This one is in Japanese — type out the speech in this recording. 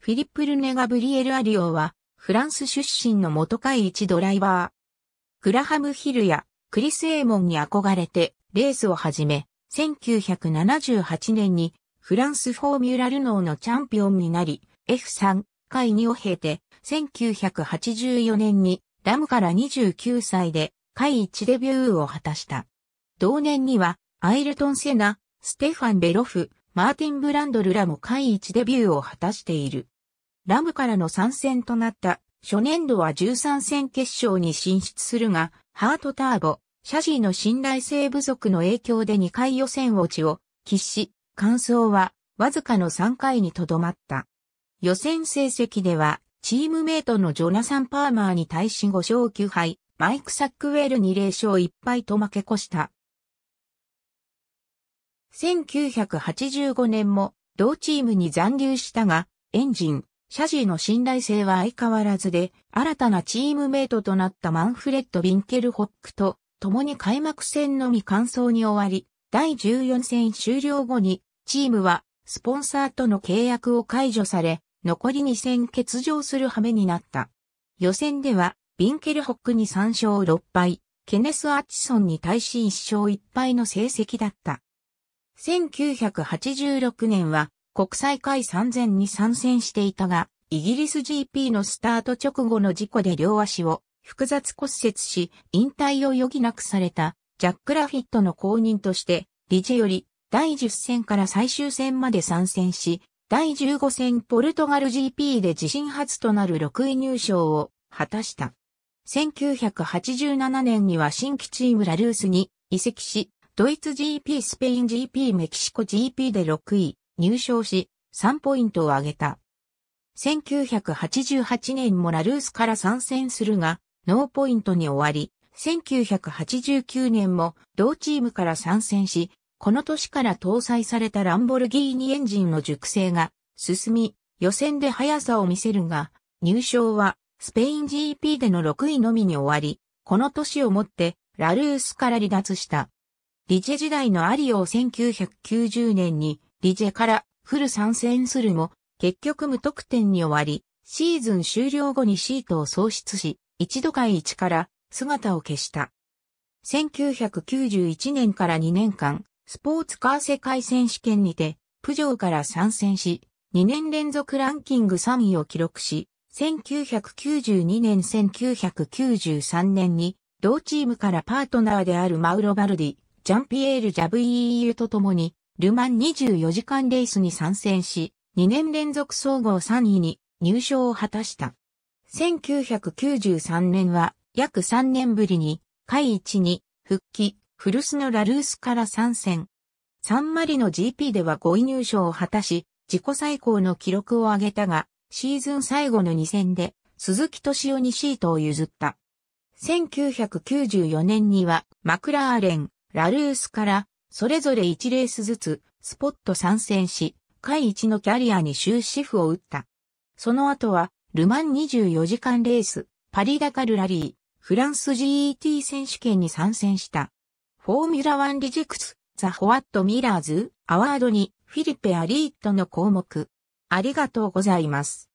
フィリップ・ルネ・ガブリエル・アリオは、フランス出身の元会一ドライバー。グラハム・ヒルやクリス・エーモンに憧れて、レースを始め、1978年にフランスフォーミュラルノーのチャンピオンになり、F3 会2を経て、1984年にラムから29歳で会一デビューを果たした。同年には、アイルトン・セナ、ステファン・ベロフ、マーティン・ブランドルらも会一デビューを果たしている。ラムからの参戦となった初年度は13戦決勝に進出するが、ハートターボ、シャジーの信頼性不足の影響で2回予選落ちを喫し、完走はわずかの3回にとどまった。予選成績では、チームメイトのジョナサン・パーマーに対し5勝9敗、マイク・サックウェルに0勝1敗と負け越した。1985年も同チームに残留したが、エンジン、シャジーの信頼性は相変わらずで、新たなチームメイトとなったマンフレッド・ビンケルホックと、共に開幕戦のみ完走に終わり、第14戦終了後に、チームは、スポンサーとの契約を解除され、残り2戦欠場する羽目になった。予選では、ビンケルホックに3勝6敗、ケネス・アッチソンに対し1勝1敗の成績だった。1986年は国際会3 0に参戦していたが、イギリス GP のスタート直後の事故で両足を複雑骨折し、引退を余儀なくされたジャック・ラフィットの公認として、リジェより第10戦から最終戦まで参戦し、第15戦ポルトガル GP で自身初となる6位入賞を果たした。1987年には新規チームラルースに移籍し、ドイツ GP、スペイン GP、メキシコ GP で6位、入賞し、3ポイントを挙げた。1988年もラルースから参戦するが、ノーポイントに終わり、1989年も同チームから参戦し、この年から搭載されたランボルギーニエンジンの熟成が進み、予選で速さを見せるが、入賞はスペイン GP での6位のみに終わり、この年をもってラルースから離脱した。リチェ時代のアリオを1990年にリジェからフル参戦するも、結局無得点に終わり、シーズン終了後にシートを喪失し、一度会一から姿を消した。1991年から2年間、スポーツカー世界選手権にて、プジョーから参戦し、2年連続ランキング3位を記録し、1992年1993年に、同チームからパートナーであるマウロ・バルディ、ジャンピエール・ジャブイーユと共に、ルマン24時間レースに参戦し、2年連続総合3位に入賞を果たした。1993年は約3年ぶりに、会一に復帰、古巣のラルースから参戦。サンマリの GP では5位入賞を果たし、自己最高の記録を上げたが、シーズン最後の2戦で、鈴木敏夫にシートを譲った。1994年には、マクラーレン、ラルースから、それぞれ1レースずつ、スポット参戦し、下一のキャリアに終止符を打った。その後は、ルマン24時間レース、パリダカルラリー、フランス GET 選手権に参戦した。フォーミュラワンリジェクス、ザ・ホワット・ミラーズ、アワードに、フィリペ・アリートの項目。ありがとうございます。